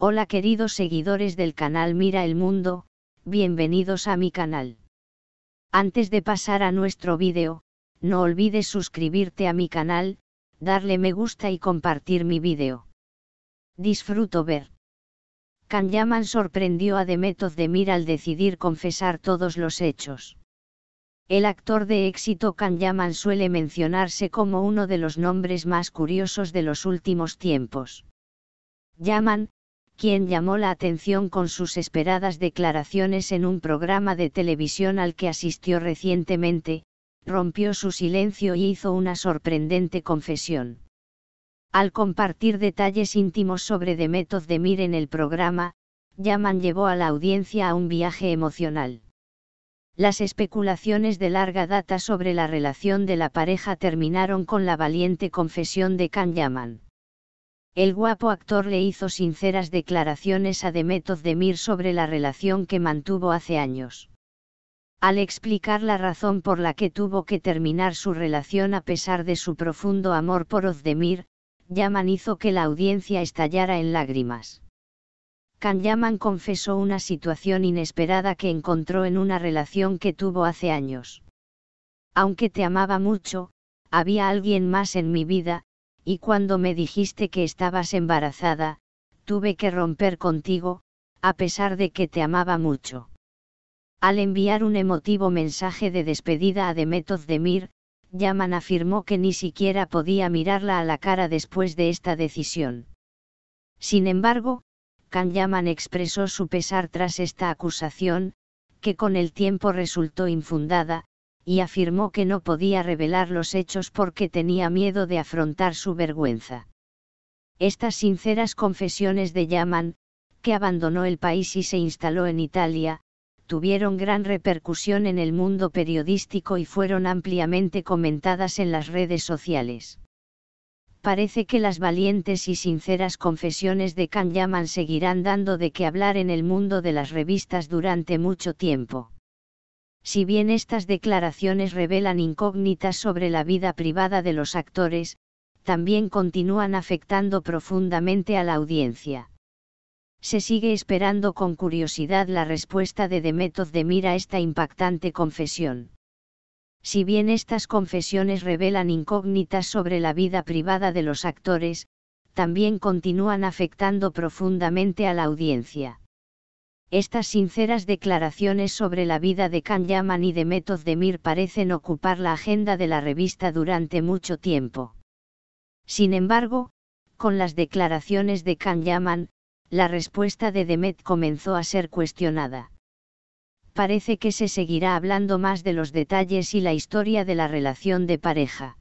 Hola queridos seguidores del canal Mira el Mundo, bienvenidos a mi canal. Antes de pasar a nuestro vídeo, no olvides suscribirte a mi canal, darle me gusta y compartir mi vídeo. Disfruto ver. Yaman sorprendió a Demet Özdemir al decidir confesar todos los hechos. El actor de éxito Yaman suele mencionarse como uno de los nombres más curiosos de los últimos tiempos. Yaman, quien llamó la atención con sus esperadas declaraciones en un programa de televisión al que asistió recientemente, rompió su silencio y hizo una sorprendente confesión. Al compartir detalles íntimos sobre de Mir en el programa, Yaman llevó a la audiencia a un viaje emocional. Las especulaciones de larga data sobre la relación de la pareja terminaron con la valiente confesión de Can Yaman el guapo actor le hizo sinceras declaraciones a Demet Demir sobre la relación que mantuvo hace años. Al explicar la razón por la que tuvo que terminar su relación a pesar de su profundo amor por Ozdemir, Yaman hizo que la audiencia estallara en lágrimas. Can Yaman confesó una situación inesperada que encontró en una relación que tuvo hace años. Aunque te amaba mucho, había alguien más en mi vida, y cuando me dijiste que estabas embarazada, tuve que romper contigo, a pesar de que te amaba mucho. Al enviar un emotivo mensaje de despedida a Demetov Demir, Yaman afirmó que ni siquiera podía mirarla a la cara después de esta decisión. Sin embargo, Kan Yaman expresó su pesar tras esta acusación, que con el tiempo resultó infundada, y afirmó que no podía revelar los hechos porque tenía miedo de afrontar su vergüenza. Estas sinceras confesiones de Yaman, que abandonó el país y se instaló en Italia, tuvieron gran repercusión en el mundo periodístico y fueron ampliamente comentadas en las redes sociales. Parece que las valientes y sinceras confesiones de Can Yaman seguirán dando de qué hablar en el mundo de las revistas durante mucho tiempo. Si bien estas declaraciones revelan incógnitas sobre la vida privada de los actores, también continúan afectando profundamente a la audiencia. Se sigue esperando con curiosidad la respuesta de Demetov de Mira a esta impactante confesión. Si bien estas confesiones revelan incógnitas sobre la vida privada de los actores, también continúan afectando profundamente a la audiencia. Estas sinceras declaraciones sobre la vida de Can Yaman y Demet Demir parecen ocupar la agenda de la revista durante mucho tiempo. Sin embargo, con las declaraciones de Can Yaman, la respuesta de Demet comenzó a ser cuestionada. Parece que se seguirá hablando más de los detalles y la historia de la relación de pareja.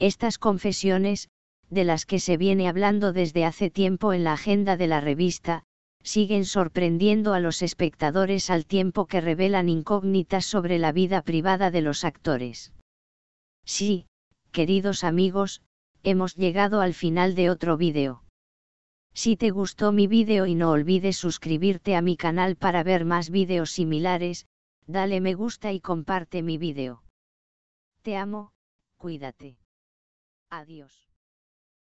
Estas confesiones, de las que se viene hablando desde hace tiempo en la agenda de la revista, siguen sorprendiendo a los espectadores al tiempo que revelan incógnitas sobre la vida privada de los actores. Sí, queridos amigos, hemos llegado al final de otro vídeo. Si te gustó mi vídeo y no olvides suscribirte a mi canal para ver más vídeos similares, dale me gusta y comparte mi vídeo. Te amo, cuídate. Adiós.